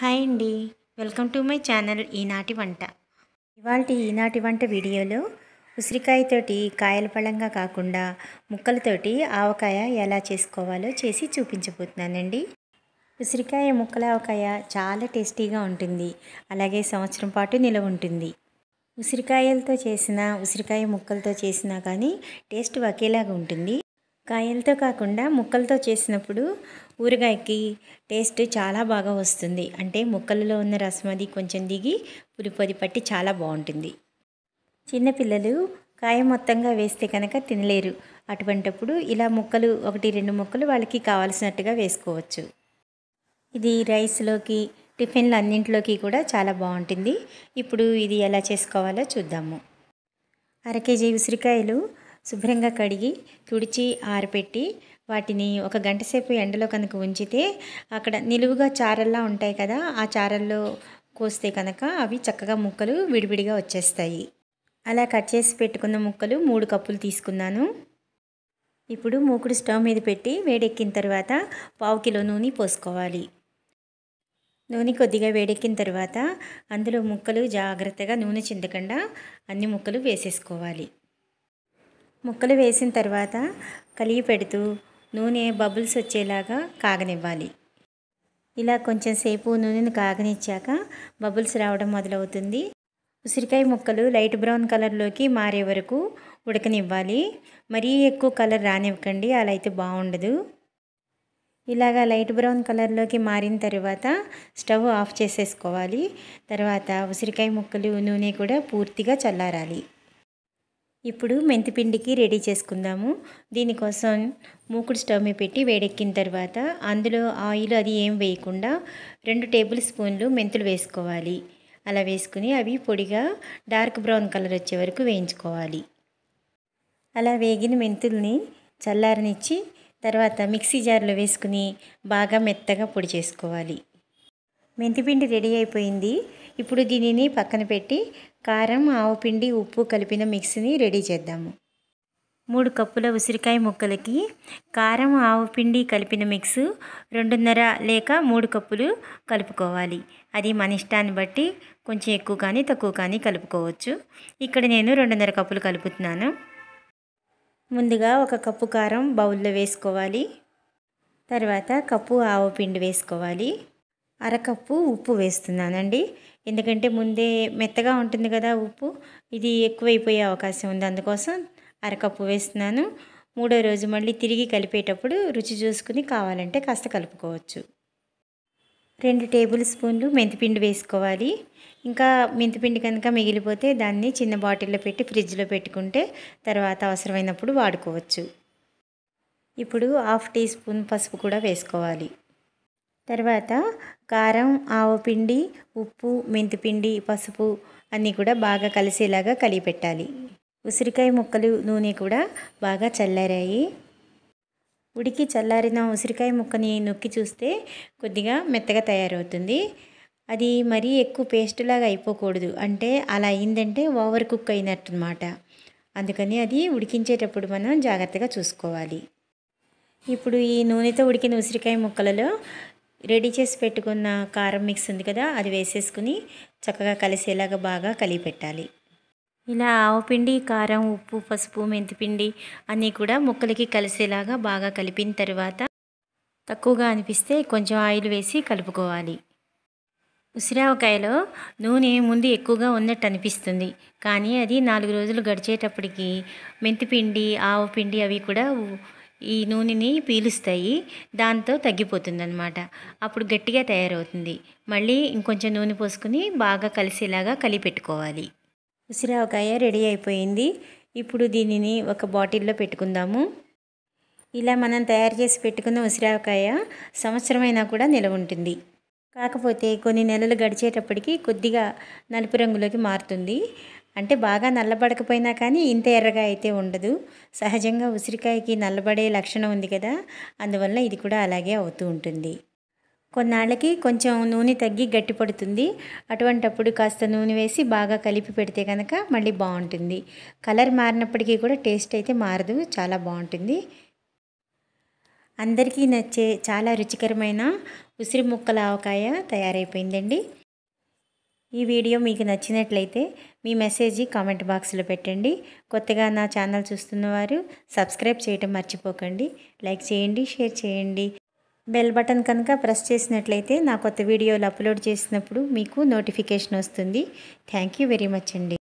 hi అండి welcome to my channel ఈనాటి వంట ఇవాళ ఈనాటి వంట వీడియోలో ఉసిరికాయతోటి కాయల పళ్ళంగా కాకుండా ముక్కలతోటి ఆవకాయ ఎలా చేసుకోవాలో చేసి చూపించబోతున్నానండి ఉసిరికాయ ముక్కల ఆవకాయ చాలా టేస్టీగా ఉంటుంది అలాగే సంవత్సరం పాటు నిలవ ఉంటుంది ఉసిరికాయలతో చేసిన ఉసిరికాయ ముక్కలతో చేసినా కానీ టేస్ట్ ఒకేలాగా ఉంటుంది కాయలతో కాకుండా ముక్కలతో చేసినప్పుడు ఊరగాయకి టేస్ట్ చాలా బాగా వస్తుంది అంటే ముక్కలలో ఉన్న రసం అది కొంచెం దిగి పులిపొది పట్టి చాలా బాగుంటుంది చిన్నపిల్లలు కాయ మొత్తంగా వేస్తే కనుక తినలేరు అటువంటప్పుడు ఇలా ముక్కలు ఒకటి రెండు ముక్కలు వాళ్ళకి కావాల్సినట్టుగా వేసుకోవచ్చు ఇది రైస్లోకి టిఫిన్లు అన్నింటిలోకి కూడా చాలా బాగుంటుంది ఇప్పుడు ఇది ఎలా చేసుకోవాలో చూద్దాము అర కేజీ ఉసిరికాయలు శుభ్రంగా కడిగి తుడిచి ఆరపెట్టి వాటిని ఒక గంట సేపు ఎండలో కనుక ఉంచితే అక్కడ నిలువుగా చారల్లా ఉంటాయి కదా ఆ చారల్లో కోస్తే కనుక అవి చక్కగా ముక్కలు విడివిడిగా వచ్చేస్తాయి అలా కట్ చేసి పెట్టుకున్న ముక్కలు మూడు కప్పులు తీసుకున్నాను ఇప్పుడు మూకుడు స్టవ్ మీద పెట్టి వేడెక్కిన తర్వాత పావు కిలో నూనె పోసుకోవాలి నూనె కొద్దిగా వేడెక్కిన తర్వాత అందులో ముక్కలు జాగ్రత్తగా నూనె చిందకుండా అన్ని ముక్కలు వేసేసుకోవాలి ముక్కలు వేసిన తర్వాత కలిగి పెడుతూ నూనె బబుల్స్ వచ్చేలాగా కాగనివ్వాలి ఇలా కొంచెం సేపు నూనెను కాగనిచ్చాక బబుల్స్ రావడం మొదలవుతుంది ఉసిరికాయ ముక్కలు లైట్ బ్రౌన్ కలర్లోకి మారే వరకు ఉడకనివ్వాలి మరీ ఎక్కువ కలర్ రానివ్వకండి అలా అయితే బాగుండదు ఇలాగా లైట్ బ్రౌన్ కలర్లోకి మారిన తర్వాత స్టవ్ ఆఫ్ చేసేసుకోవాలి తర్వాత ఉసిరికాయ ముక్కలు నూనె కూడా పూర్తిగా చల్లారాలి ఇప్పుడు మెంతిపిండికి రెడీ చేసుకుందాము దీనికోసం మూకుడు స్టవ్ మీద పెట్టి వేడెక్కిన తర్వాత అందులో ఆయిల్ అది ఏం వేయకుండా రెండు టేబుల్ స్పూన్లు మెంతులు వేసుకోవాలి అలా వేసుకుని అవి పొడిగా డార్క్ బ్రౌన్ కలర్ వచ్చే వరకు వేయించుకోవాలి అలా వేగిన మెంతుల్ని చల్లారనిచ్చి తర్వాత మిక్సీ జార్లో వేసుకుని బాగా మెత్తగా పొడి చేసుకోవాలి మెంతిపిండి రెడీ అయిపోయింది ఇప్పుడు దీనిని పక్కన పెట్టి కారం ఆవు పిండి ఉప్పు కలిపిన మిక్సీని రెడీ చేద్దాము మూడు కప్పుల ఉసిరికాయ ముక్కలకి కారం ఆవు పిండి కలిపిన మిక్స్ రెండున్నర లేక మూడు కప్పులు కలుపుకోవాలి అది మన ఇష్టాన్ని బట్టి కొంచెం ఎక్కువ కానీ తక్కువ కానీ కలుపుకోవచ్చు ఇక్కడ నేను రెండున్నర కప్పులు కలుపుతున్నాను ముందుగా ఒక కప్పు కారం బౌల్లో వేసుకోవాలి తర్వాత కప్పు ఆవు పిండి వేసుకోవాలి అరకప్పు ఉప్పు వేస్తున్నానండి ఎందుకంటే ముందే మెత్తగా ఉంటుంది కదా ఉప్పు ఇది ఎక్కువైపోయే అవకాశం ఉంది అందుకోసం అరకప్పు వేస్తున్నాను మూడో రోజు మళ్ళీ తిరిగి కలిపేటప్పుడు రుచి చూసుకుని కావాలంటే కాస్త కలుపుకోవచ్చు రెండు టేబుల్ స్పూన్లు మెంతిపిండి వేసుకోవాలి ఇంకా మెంతిపిండి కనుక మిగిలిపోతే దాన్ని చిన్న బాటిల్లో పెట్టి ఫ్రిడ్జ్లో పెట్టుకుంటే తర్వాత అవసరమైనప్పుడు వాడుకోవచ్చు ఇప్పుడు హాఫ్ టీ స్పూన్ పసుపు కూడా వేసుకోవాలి తర్వాత కారం ఆవపిండి ఉప్పు మెంతిపిండి పసుపు అన్నీ కూడా బాగా కలిసేలాగా కలిపెట్టాలి ఉసిరికాయ ముక్కలు నూనె కూడా బాగా చల్లారాయి ఉడికి చల్లారిన ఉసిరికాయ ముక్కని నొక్కి చూస్తే కొద్దిగా మెత్తగా తయారవుతుంది అది మరీ ఎక్కువ పేస్ట్ లాగా అయిపోకూడదు అంటే అలా అయిందంటే ఓవర్ కుక్ అనమాట అందుకని అది ఉడికించేటప్పుడు మనం జాగ్రత్తగా చూసుకోవాలి ఇప్పుడు ఈ నూనెతో ఉడికిన ఉసిరికాయ ముక్కలలో రెడీ చేసి పెట్టుకున్న కారం మిక్స్ ఉంది కదా అది వేసేసుకుని చక్కగా కలిసేలాగా బాగా కలిగి పెట్టాలి ఇలా ఆవపిండి కారం ఉప్పు పసుపు మెంతిపిండి అన్నీ కూడా ముక్కలకి కలిసేలాగా బాగా కలిపిన తర్వాత తక్కువగా అనిపిస్తే కొంచెం ఆయిల్ వేసి కలుపుకోవాలి ఉసిరావకాయలో నూనె ముందు ఎక్కువగా ఉన్నట్టు అనిపిస్తుంది కానీ అది నాలుగు రోజులు గడిచేటప్పటికి మెంతిపిండి పిండి అవి కూడా ఈ నూనెని పీలుస్తాయి దాంతో తగ్గిపోతుంది అనమాట అప్పుడు గట్టిగా తయారవుతుంది మళ్ళీ ఇంకొంచెం నూనె పోసుకుని బాగా కలిసేలాగా కలిపెట్టుకోవాలి ఉసిరావకాయ రెడీ అయిపోయింది ఇప్పుడు దీనిని ఒక బాటిల్లో పెట్టుకుందాము ఇలా మనం తయారు చేసి పెట్టుకున్న ఉసిరావకాయ సంవత్సరమైనా కూడా నిలవ ఉంటుంది కాకపోతే కొన్ని నెలలు గడిచేటప్పటికి కొద్దిగా నలుపు రంగులోకి మారుతుంది అంటే బాగా నల్లబడకపోయినా కానీ ఇంత ఎర్రగా అయితే ఉండదు సహజంగా ఉసిరికాయకి నల్లబడే లక్షణం ఉంది కదా అందువల్ల ఇది కూడా అలాగే అవుతూ ఉంటుంది కొన్నాళ్ళకి కొంచెం నూనె తగ్గి గట్టి పడుతుంది అటువంటప్పుడు కాస్త నూనె వేసి బాగా కలిపి పెడితే కనుక మళ్ళీ బాగుంటుంది కలర్ మారినప్పటికీ కూడా టేస్ట్ అయితే మారదు చాలా బాగుంటుంది అందరికీ నచ్చే చాలా రుచికరమైన ఉసిరి ముక్కల ఆవకాయ తయారైపోయిందండి ఈ వీడియో మీకు నచ్చినట్లయితే మీ మెసేజ్ కామెంట్ బాక్స్లో పెట్టండి కొత్తగా నా ఛానల్ చూస్తున్నవారు సబ్స్క్రైబ్ చేయటం మర్చిపోకండి లైక్ చేయండి షేర్ చేయండి బెల్ బటన్ కనుక ప్రెస్ చేసినట్లయితే నా కొత్త వీడియోలు అప్లోడ్ చేసినప్పుడు మీకు నోటిఫికేషన్ వస్తుంది థ్యాంక్ యూ వెరీ మచ్ అండి